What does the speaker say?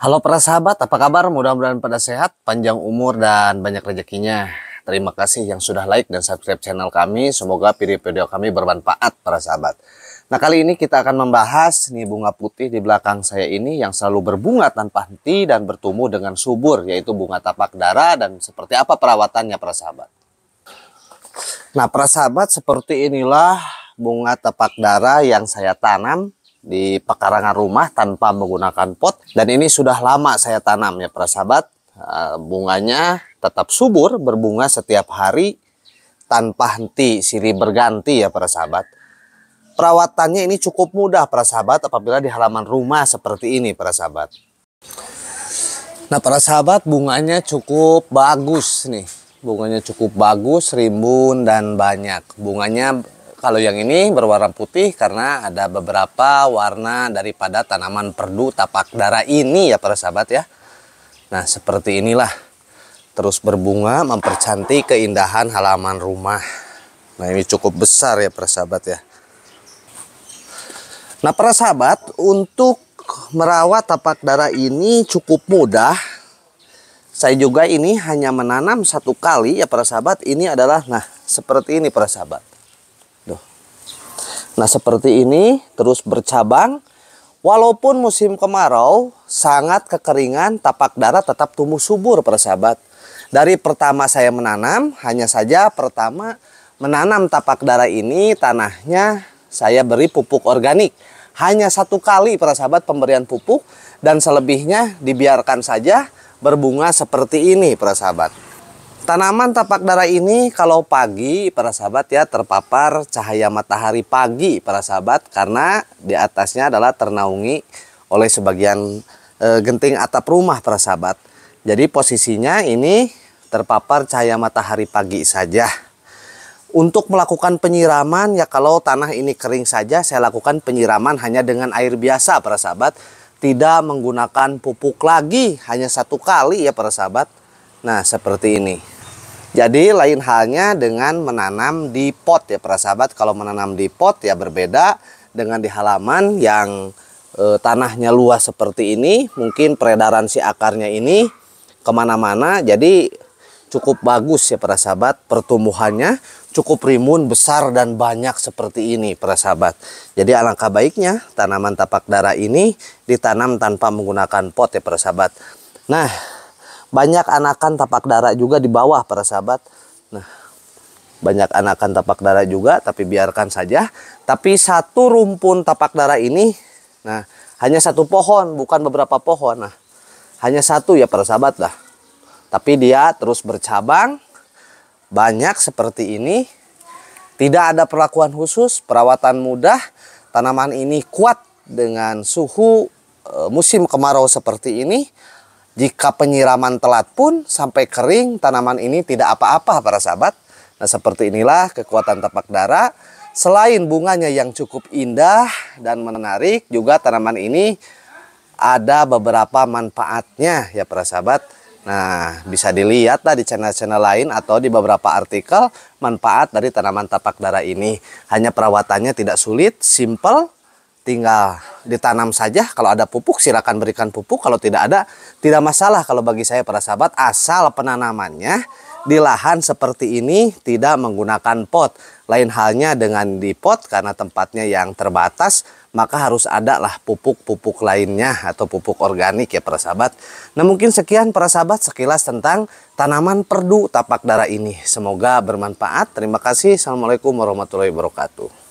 Halo para sahabat, apa kabar? Mudah-mudahan pada sehat, panjang umur, dan banyak rezekinya. Terima kasih yang sudah like dan subscribe channel kami. Semoga video-video kami bermanfaat para sahabat. Nah kali ini kita akan membahas nih bunga putih di belakang saya ini yang selalu berbunga tanpa henti dan bertumbuh dengan subur yaitu bunga tapak darah dan seperti apa perawatannya para sahabat. Nah para sahabat seperti inilah bunga tapak darah yang saya tanam di pekarangan rumah tanpa menggunakan pot dan ini sudah lama saya tanam ya para sahabat eh, bunganya tetap subur berbunga setiap hari tanpa henti siri berganti ya para sahabat perawatannya ini cukup mudah para sahabat apabila di halaman rumah seperti ini para sahabat nah para sahabat bunganya cukup bagus nih bunganya cukup bagus rimbun dan banyak bunganya kalau yang ini berwarna putih karena ada beberapa warna daripada tanaman perdu tapak darah ini ya para sahabat ya. Nah seperti inilah terus berbunga mempercantik keindahan halaman rumah. Nah ini cukup besar ya para sahabat ya. Nah para sahabat untuk merawat tapak darah ini cukup mudah saya juga ini hanya menanam satu kali ya para sahabat. Ini adalah nah seperti ini para sahabat. Nah seperti ini terus bercabang. Walaupun musim kemarau sangat kekeringan, tapak darat tetap tumbuh subur persahabat. Dari pertama saya menanam, hanya saja pertama menanam tapak darah ini tanahnya saya beri pupuk organik. Hanya satu kali persahabat pemberian pupuk dan selebihnya dibiarkan saja berbunga seperti ini persahabat. Tanaman tapak darah ini kalau pagi para sahabat ya terpapar cahaya matahari pagi para sahabat karena di atasnya adalah ternaungi oleh sebagian e, genting atap rumah para sahabat. Jadi posisinya ini terpapar cahaya matahari pagi saja. Untuk melakukan penyiraman ya kalau tanah ini kering saja saya lakukan penyiraman hanya dengan air biasa para sahabat. Tidak menggunakan pupuk lagi hanya satu kali ya para sahabat Nah, seperti ini. Jadi lain halnya dengan menanam di pot ya para sahabat. Kalau menanam di pot ya berbeda dengan di halaman yang e, tanahnya luas seperti ini. Mungkin peredaran si akarnya ini kemana-mana. Jadi cukup bagus ya para sahabat. Pertumbuhannya cukup rimbun, besar dan banyak seperti ini para sahabat. Jadi alangkah baiknya tanaman tapak darah ini ditanam tanpa menggunakan pot ya para sahabat. Nah banyak anakan tapak darah juga di bawah para sahabat nah banyak anakan tapak darah juga tapi biarkan saja tapi satu rumpun tapak darah ini nah hanya satu pohon bukan beberapa pohon nah hanya satu ya para sahabat lah tapi dia terus bercabang banyak seperti ini tidak ada perlakuan khusus perawatan mudah tanaman ini kuat dengan suhu eh, musim kemarau seperti ini jika penyiraman telat pun sampai kering tanaman ini tidak apa-apa para sahabat. Nah seperti inilah kekuatan tapak dara. Selain bunganya yang cukup indah dan menarik juga tanaman ini ada beberapa manfaatnya ya para sahabat. Nah bisa dilihat lah di channel-channel lain atau di beberapa artikel manfaat dari tanaman tapak dara ini. Hanya perawatannya tidak sulit, simple, tinggal ditanam saja. Kalau ada pupuk silakan berikan pupuk. Kalau tidak ada tidak masalah kalau bagi saya para sahabat asal penanamannya di lahan seperti ini tidak menggunakan pot. Lain halnya dengan di pot karena tempatnya yang terbatas maka harus ada lah pupuk-pupuk lainnya atau pupuk organik ya para sahabat. Nah mungkin sekian para sahabat sekilas tentang tanaman perdu tapak darah ini. Semoga bermanfaat. Terima kasih. Assalamualaikum warahmatullahi wabarakatuh.